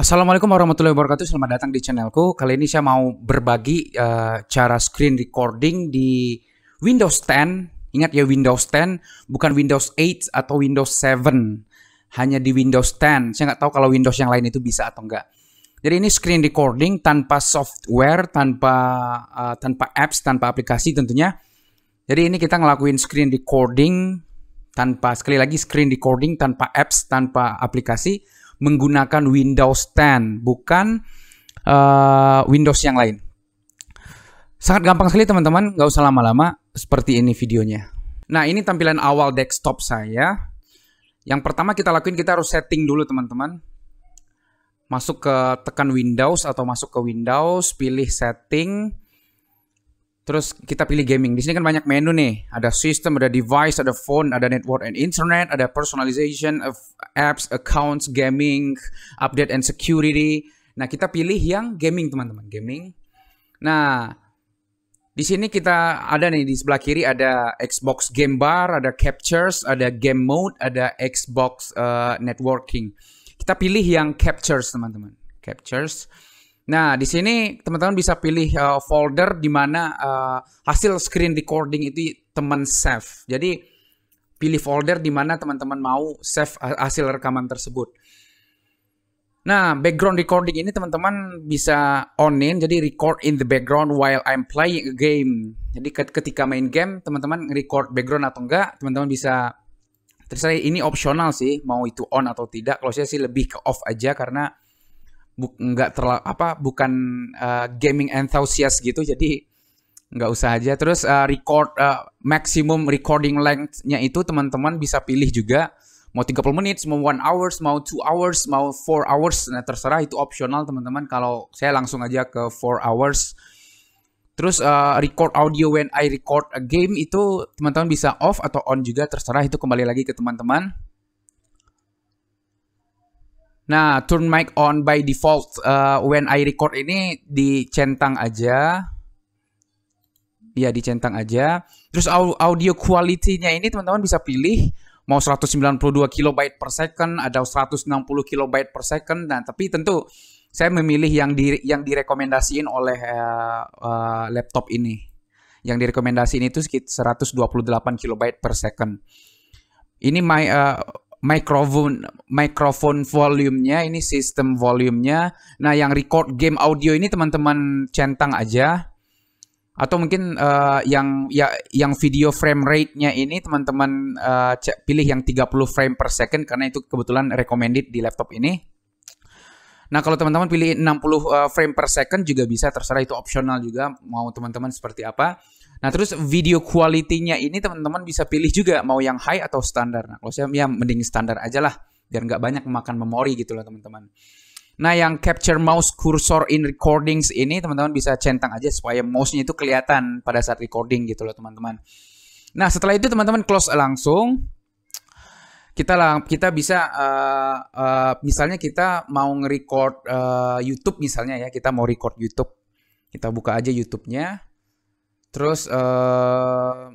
Assalamualaikum warahmatullahi wabarakatuh. Selamat datang di channelku. Kali ini saya mau berbagi uh, cara screen recording di Windows 10. Ingat ya Windows 10, bukan Windows 8 atau Windows 7. Hanya di Windows 10. Saya nggak tahu kalau Windows yang lain itu bisa atau enggak. Jadi ini screen recording tanpa software, tanpa uh, tanpa apps, tanpa aplikasi tentunya. Jadi ini kita ngelakuin screen recording tanpa sekali lagi screen recording tanpa apps, tanpa aplikasi menggunakan Windows 10, bukan uh, Windows yang lain. Sangat gampang sekali teman-teman, nggak usah lama-lama. Seperti ini videonya. Nah ini tampilan awal desktop saya. Yang pertama kita lakuin kita harus setting dulu teman-teman. Masuk ke tekan Windows atau masuk ke Windows, pilih setting. Terus kita pilih gaming. Di sini kan banyak menu nih. Ada system, ada device, ada phone, ada network and internet, ada personalization, apps, accounts, gaming, update and security. Nah, kita pilih yang gaming, teman-teman, gaming. Nah, di sini kita ada nih di sebelah kiri ada Xbox Game Bar, ada Captures, ada Game Mode, ada Xbox uh, Networking. Kita pilih yang Captures, teman-teman. Captures. Nah, di sini teman-teman bisa pilih uh, folder di mana uh, hasil screen recording itu teman save. Jadi pilih folder di mana teman-teman mau save hasil rekaman tersebut. Nah, background recording ini teman-teman bisa onin, jadi record in the background while I'm playing a game. Jadi ketika main game, teman-teman record background atau enggak, teman-teman bisa terus saya ini opsional sih mau itu on atau tidak. Kalau saya sih lebih ke off aja karena nggak terlalu apa bukan uh, gaming enthusiast gitu jadi nggak usah aja terus uh, record uh, maximum recording lengthnya itu teman-teman bisa pilih juga mau 30 menit, mau one hours, mau two hours, mau four hours, nah terserah itu opsional teman-teman. Kalau saya langsung aja ke four hours. Terus uh, record audio when I record a game itu teman-teman bisa off atau on juga terserah itu kembali lagi ke teman-teman. Nah, turn mic on by default uh, when I record ini dicentang aja ya dicentang aja. Terus audio quality-nya ini teman-teman bisa pilih mau 192 kilobyte per second, ada 160 kilobyte per second. Nah, tapi tentu saya memilih yang di yang direkomendasiin oleh uh, uh, laptop ini. Yang direkomendasiin itu sekitar 128 kilobyte per second. Ini my uh, microphone microphone volume-nya ini sistem volume-nya. Nah, yang record game audio ini teman-teman centang aja atau mungkin uh, yang ya yang video frame rate-nya ini teman-teman uh, pilih yang 30 frame per second karena itu kebetulan recommended di laptop ini. Nah, kalau teman-teman pilih 60 eh, frame per second juga bisa terserah itu opsional juga mau teman-teman seperti apa. Nah, terus video quality-nya ini teman-teman bisa pilih juga mau yang high atau standar. Nah, kalau saya ya mending standar aja lah biar nggak banyak memakan memori gitu loh teman-teman. Nah, yang capture mouse cursor in recordings ini teman-teman bisa centang aja supaya mouse-nya itu kelihatan pada saat recording gitu loh teman-teman. Nah, setelah itu teman-teman close langsung. Kita lah kita bisa uh, uh, misalnya kita mau nge-record uh, YouTube misalnya ya, kita mau record YouTube. Kita buka aja YouTube-nya. Terus uh,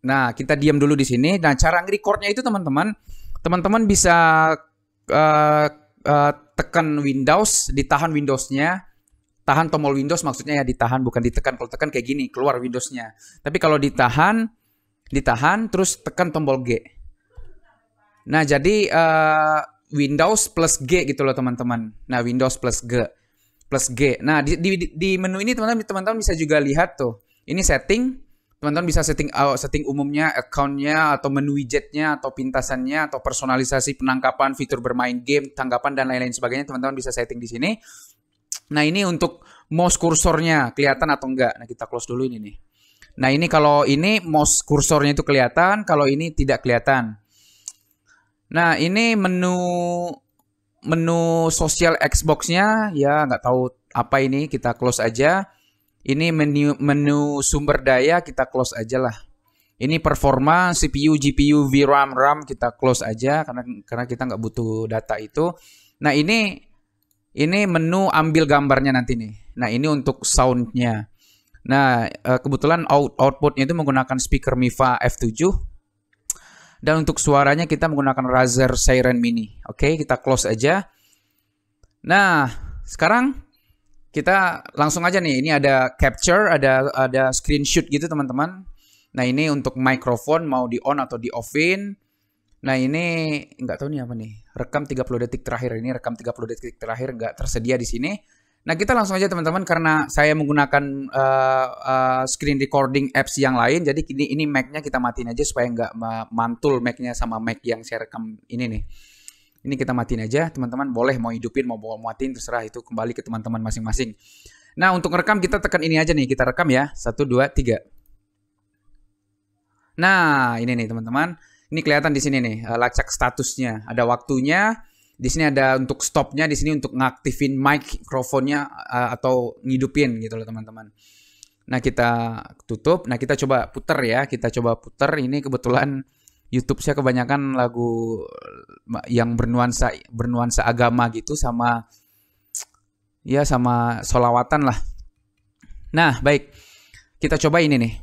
nah, kita diam dulu di sini. Nah, cara nge-recordnya itu teman-teman, teman-teman bisa uh, Eh, tekan Windows, ditahan Windows-nya, tahan tombol Windows maksudnya ya ditahan bukan ditekan. Kalau tekan kayak gini, keluar Windows-nya. Tapi kalau ditahan, ditahan terus tekan tombol G. Nah, jadi uh, Windows plus G gitu loh teman-teman. Nah, Windows plus G. Plus G. Nah, di, di, di menu ini teman-teman bisa juga lihat tuh. Ini setting teman-teman bisa setting uh, setting umumnya accountnya atau menu widgetnya atau pintasannya atau personalisasi penangkapan fitur bermain game tanggapan dan lain-lain sebagainya teman-teman bisa setting di sini nah ini untuk mouse kursornya kelihatan atau enggak nah kita close dulu ini nih nah ini kalau ini mouse kursornya itu kelihatan kalau ini tidak kelihatan nah ini menu menu sosial Xbox-nya ya nggak tahu apa ini kita close aja ini menu menu sumber daya kita close aja lah. Ini performa CPU, GPU, VRAM, RAM kita close aja karena karena kita nggak butuh data itu. Nah ini ini menu ambil gambarnya nanti nih. Nah ini untuk soundnya. Nah eh, kebetulan out outputnya itu menggunakan speaker Mifa F7 dan untuk suaranya kita menggunakan Razer Siren Mini. Oke, okay, kita close aja. Nah, sekarang kita langsung aja nih. Ini ada capture, ada ada screenshot gitu teman-teman. Nah ini untuk microphone mau di on atau di offin. Nah ini nggak tahu nih apa nih. Rekam 30 detik terakhir ini rekam 30 detik terakhir nggak tersedia di sini. Nah kita langsung aja teman-teman karena saya menggunakan uh, uh, screen recording apps yang lain. Jadi ini ini Macnya kita matiin aja supaya nggak mantul Macnya sama Mac yang saya rekam ini nih. Ini kita matiin aja, teman-teman boleh mau hidupin mau mau matiin terserah itu kembali ke teman-teman masing-masing. Nah, untuk rekam kita tekan ini aja nih, kita rekam ya. satu dua tiga. Nah, ini nih teman-teman. Ini kelihatan di sini nih, eh, lacak statusnya. Ada waktunya, di sini ada untuk stopnya, di sini untuk ngaktifin mic mikrofonnya eh, atau ngidupin gitu loh teman-teman. Nah kita tutup, nah kita coba putar ya, kita coba putar Ini kebetulan YouTube saya kebanyakan lagu yang bernuansa bernuansa agama gitu sama ya sama solawatan lah. Nah baik kita coba ini nih.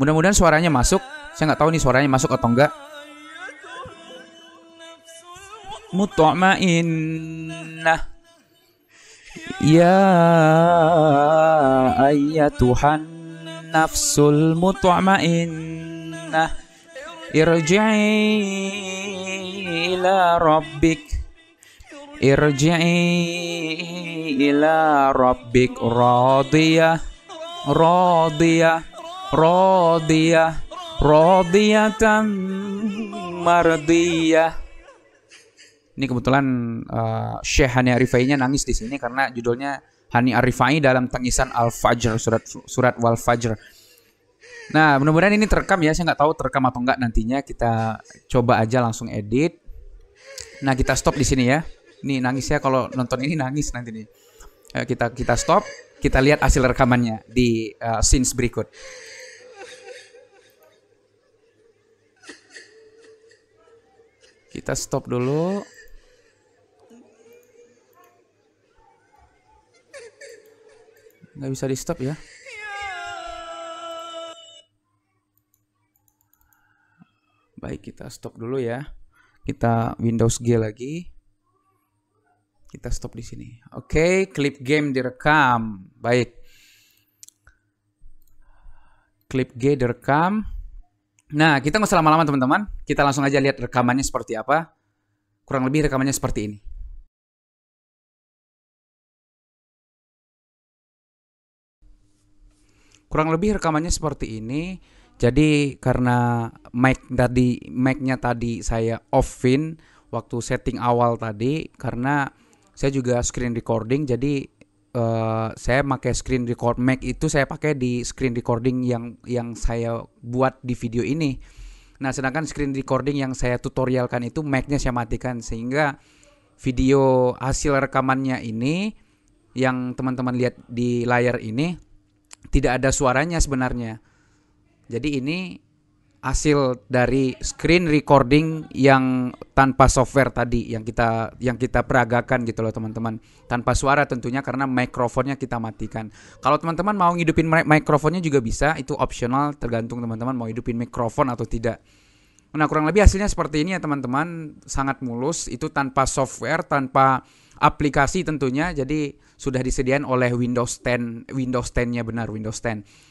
Mudah-mudahan suaranya masuk. Saya nggak tahu nih suaranya masuk atau enggak. Mutmainnah Ya Tuhan nafsul mutmainnah irji'i ila rabbik irji'i ila rabbik radiyah radiyah radiyah radiyatan mardiyah ini kebetulan uh, Syekh Hani Arifainya nangis di sini karena judulnya Hani Arifai dalam tangisan Al-Fajr surat surat Wal Fajr. Nah, mudah-mudahan ini terekam ya. Saya nggak tahu terekam atau nggak nantinya. Kita coba aja langsung edit. Nah, kita stop di sini ya. Nih nangis ya kalau nonton ini nangis nanti nih. Ayo eh, kita kita stop. Kita lihat hasil rekamannya di uh, scenes berikut. Kita stop dulu. Nggak bisa di stop ya. baik kita stop dulu ya kita Windows G lagi kita stop di sini oke okay, clip game direkam baik clip G direkam nah kita nggak usah lama-lama teman-teman kita langsung aja lihat rekamannya seperti apa kurang lebih rekamannya seperti ini kurang lebih rekamannya seperti ini jadi karena mic tadi micnya tadi saya offin waktu setting awal tadi karena saya juga screen recording jadi uh, saya pakai screen record mic itu saya pakai di screen recording yang yang saya buat di video ini. Nah, sedangkan screen recording yang saya tutorialkan itu micnya saya matikan sehingga video hasil rekamannya ini yang teman-teman lihat di layar ini tidak ada suaranya sebenarnya jadi ini hasil dari screen recording yang tanpa software tadi yang kita yang kita peragakan gitu loh teman-teman tanpa suara tentunya karena mikrofonnya kita matikan kalau teman-teman mau ngidupin mikrofonnya juga bisa itu optional tergantung teman-teman mau hidupin mikrofon atau tidak nah kurang lebih hasilnya seperti ini ya teman-teman sangat mulus itu tanpa software tanpa aplikasi tentunya jadi sudah disediakan oleh Windows 10 Windows 10-nya benar Windows 10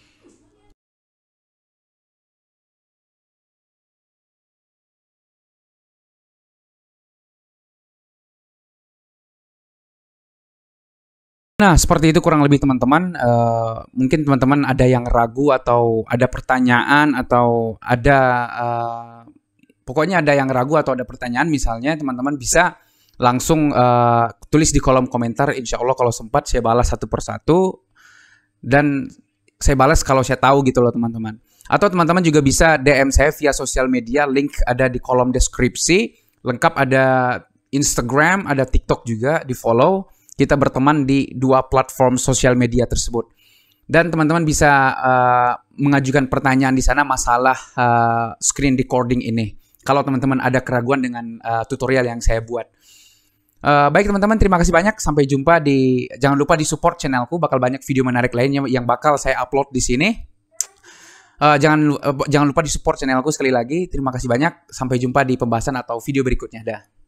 Nah, seperti itu kurang lebih teman-teman. Uh, mungkin teman-teman ada yang ragu atau ada pertanyaan atau ada uh, pokoknya ada yang ragu atau ada pertanyaan misalnya teman-teman bisa langsung uh, tulis di kolom komentar. Insya Allah kalau sempat saya balas satu persatu dan saya balas kalau saya tahu gitu loh teman-teman. Atau teman-teman juga bisa DM saya via sosial media. Link ada di kolom deskripsi. Lengkap ada Instagram, ada TikTok juga di follow kita berteman di dua platform sosial media tersebut. Dan teman-teman bisa uh, mengajukan pertanyaan di sana masalah uh, screen recording ini. Kalau teman-teman ada keraguan dengan uh, tutorial yang saya buat. Uh, baik teman-teman, terima kasih banyak. Sampai jumpa di jangan lupa di support channelku. Bakal banyak video menarik lainnya yang bakal saya upload di sini. Uh, jangan uh, jangan lupa di support channelku sekali lagi. Terima kasih banyak. Sampai jumpa di pembahasan atau video berikutnya. Dah.